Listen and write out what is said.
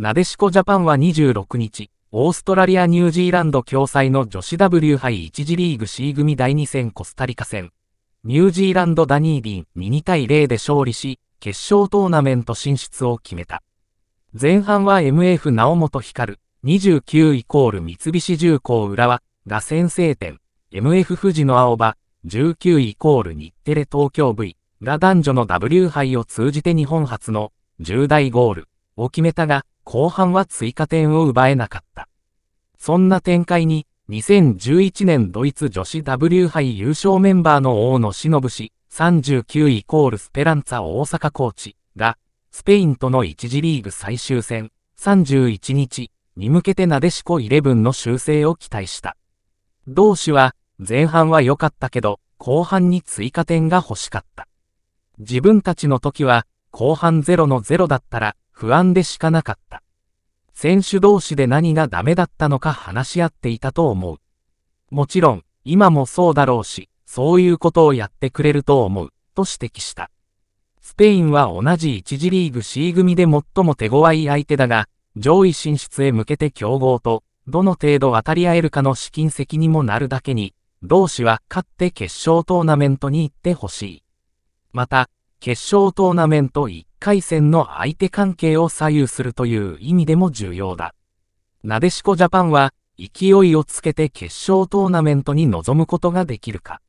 なでしこジャパンは26日、オーストラリア・ニュージーランド共催の女子 W 杯1次リーグ C 組第2戦コスタリカ戦。ニュージーランド・ダニーディン2対0で勝利し、決勝トーナメント進出を決めた。前半は MF 直本光、29イコール三菱重工浦和が先制点、MF 富士の青葉、19イコール日テレ東京 V が男女の W 杯を通じて日本初の10代ゴールを決めたが、後半は追加点を奪えなかった。そんな展開に、2011年ドイツ女子 W 杯優勝メンバーの大野忍氏、39イコールスペランツァ大阪コーチが、スペインとの一次リーグ最終戦、31日に向けてなでしこ11の修正を期待した。同氏は、前半は良かったけど、後半に追加点が欲しかった。自分たちの時は、後半0の0だったら、不安でしかなかった。選手同士で何がダメだったのか話し合っていたと思う。もちろん、今もそうだろうし、そういうことをやってくれると思う、と指摘した。スペインは同じ1次リーグ C 組で最も手強い相手だが、上位進出へ向けて強豪と、どの程度渡り合えるかの試金石にもなるだけに、同志は勝って決勝トーナメントに行ってほしい。また、決勝トーナメント1回戦の相手関係を左右するという意味でも重要だ。なでしこジャパンは勢いをつけて決勝トーナメントに臨むことができるか。